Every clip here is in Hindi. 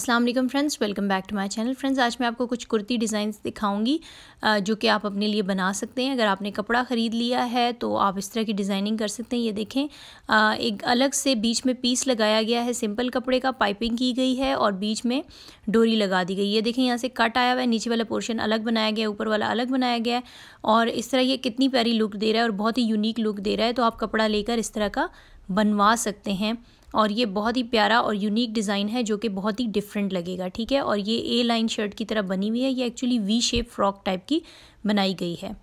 Aslam friends welcome back to my channel friends आज मैं आपको कुछ कुर्ती डिज़ाइन दिखाऊंगी जो कि आप अपने लिए बना सकते हैं अगर आपने कपड़ा ख़रीद लिया है तो आप इस तरह की डिज़ाइनिंग कर सकते हैं ये देखें एक अलग से बीच में पीस लगाया गया है सिंपल कपड़े का पाइपिंग की गई है और बीच में डोरी लगा दी गई ये देखें यहाँ से कट आया हुआ है नीचे वाला पोर्शन अलग बनाया गया है ऊपर वाला अलग बनाया गया है और इस तरह ये कितनी प्यारी लुक दे रहा है और बहुत ही यूनिक लुक दे रहा है तो आप कपड़ा लेकर इस तरह का बनवा सकते हैं और ये बहुत ही प्यारा और यूनिक डिज़ाइन है जो कि बहुत ही डिफरेंट लगेगा ठीक है और ये ए लाइन शर्ट की तरह बनी हुई है ये actually V shape frock type की बनाई गई है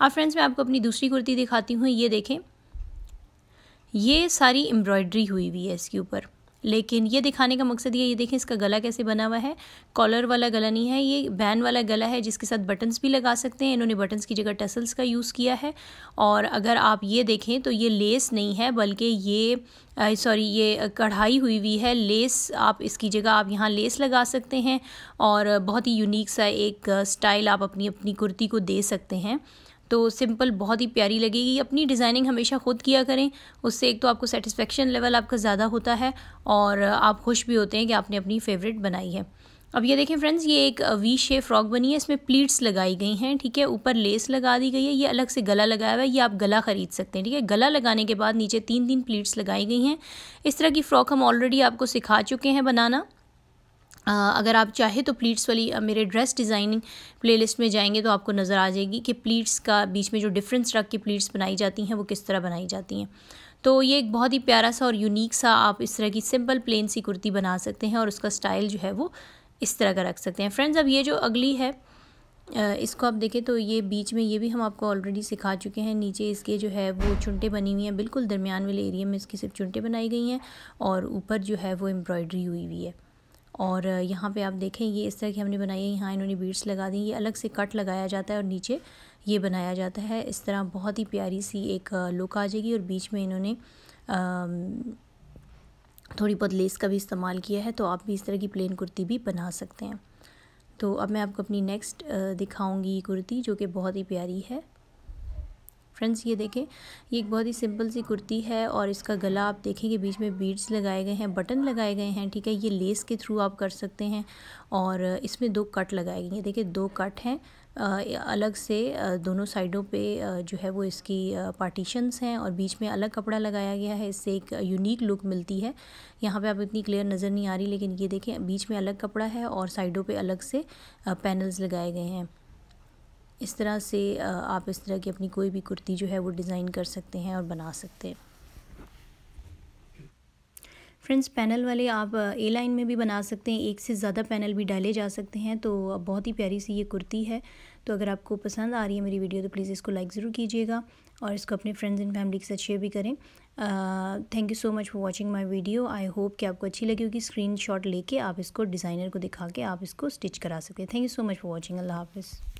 अब फ्रेंड्स मैं आपको अपनी दूसरी कुर्ती दिखाती हूँ ये देखें ये सारी एम्ब्रॉयड्री हुई हुई है इसके ऊपर लेकिन ये दिखाने का मकसद ये ये देखें इसका गला कैसे बना हुआ है कॉलर वाला गला नहीं है ये बैन वाला गला है जिसके साथ बटन्स भी लगा सकते हैं इन्होंने बटन्स की जगह टसल्स का यूज़ किया है और अगर आप ये देखें तो ये लेस नहीं है बल्कि ये सॉरी ये कढ़ाई हुई हुई है लेस आप इसकी जगह आप यहाँ लेस लगा सकते हैं और बहुत ही यूनिक सा एक स्टाइल आप अपनी अपनी कुर्ती को दे सकते हैं तो सिंपल बहुत ही प्यारी लगेगी अपनी डिज़ाइनिंग हमेशा खुद किया करें उससे एक तो आपको सेटिस्फेक्शन लेवल आपका ज़्यादा होता है और आप खुश भी होते हैं कि आपने अपनी फेवरेट बनाई है अब ये देखें फ्रेंड्स ये एक वी शेप फ्रॉक बनी है इसमें प्लीट्स लगाई गई हैं ठीक है ऊपर लेस लगा दी गई है ये अलग से गला लगाया हुआ है ये आप गला ख़रीद सकते हैं ठीक है गला लगाने के बाद नीचे तीन तीन प्लीट्स लगाई गई हैं इस तरह की फ़्रॉक हम ऑलरेडी आपको सिखा चुके हैं बनाना अगर आप चाहे तो प्लीट्स वाली मेरे ड्रेस डिज़ाइनिंग प्लेलिस्ट में जाएंगे तो आपको नज़र आ जाएगी कि प्लीट्स का बीच में जो डिफरेंस रख के प्लीट्स बनाई जाती हैं वो किस तरह बनाई जाती हैं तो ये एक बहुत ही प्यारा सा और यूनिक सा आप इस तरह की सिंपल प्लेन सी कुर्ती बना सकते हैं और उसका स्टाइल जो है वो इस तरह का रख सकते हैं फ्रेंड्स अब ये जो अगली है इसको आप देखें तो ये बीच में ये भी हम आपको ऑलरेडी सिखा चुके हैं नीचे इसके जो है वो चुंटे बनी हुई हैं बिल्कुल दरमियान वाले एरिया में इसकी सिर्फ चुंटे बनाई गई हैं और ऊपर जो है वो एम्ब्रॉयडरी हुई हुई है और यहाँ पे आप देखें ये इस तरह की हमने बनाई है यहाँ इन्होंने बीड्स लगा दी ये अलग से कट लगाया जाता है और नीचे ये बनाया जाता है इस तरह बहुत ही प्यारी सी एक लुक आ जाएगी और बीच में इन्होंने थोड़ी बहुत लेस का भी इस्तेमाल किया है तो आप भी इस तरह की प्लेन कुर्ती भी बना सकते हैं तो अब मैं आपको अपनी नेक्स्ट दिखाऊंगी कुर्ती जो कि बहुत ही प्यारी है फ्रेंड्स ये देखें ये एक बहुत ही सिंपल सी कुर्ती है और इसका गला आप देखेंगे बीच में बीड्स लगाए गए हैं बटन लगाए गए हैं ठीक है ये लेस के थ्रू आप कर सकते हैं और इसमें दो कट लगाए गए हैं देखिए दो कट हैं अलग से दोनों साइडों पे जो है वो इसकी पार्टीशंस हैं और बीच में अलग कपड़ा लगाया गया है इससे एक यूनिक लुक मिलती है यहाँ पे आप इतनी क्लियर नज़र नहीं आ रही लेकिन ये देखें बीच में अलग कपड़ा है और साइडों पे अलग से पैनल्स लगाए गए हैं इस तरह से आप इस तरह की अपनी कोई भी कुर्ती जो है वो डिज़ाइन कर सकते हैं और बना सकते हैं फ्रेंड्स पैनल वाले आप ए लाइन में भी बना सकते हैं एक से ज़्यादा पैनल भी डाले जा सकते हैं तो बहुत ही प्यारी सी ये कुर्ती है तो अगर आपको पसंद आ रही है मेरी वीडियो तो प्लीज़ इसको लाइक ज़रूर कीजिएगा और इसको अपने फ्रेंड्स एंड फैमिली के साथ शेयर भी करें thank you so much for watching my video I hope कि आपको अच्छी लगी होगी स्क्रीन शॉट लेके आप इसको डिज़ाइनर को दिखा के आप इसको स्टिच करा सकें thank you so much for watching अल्लाह हाफिज़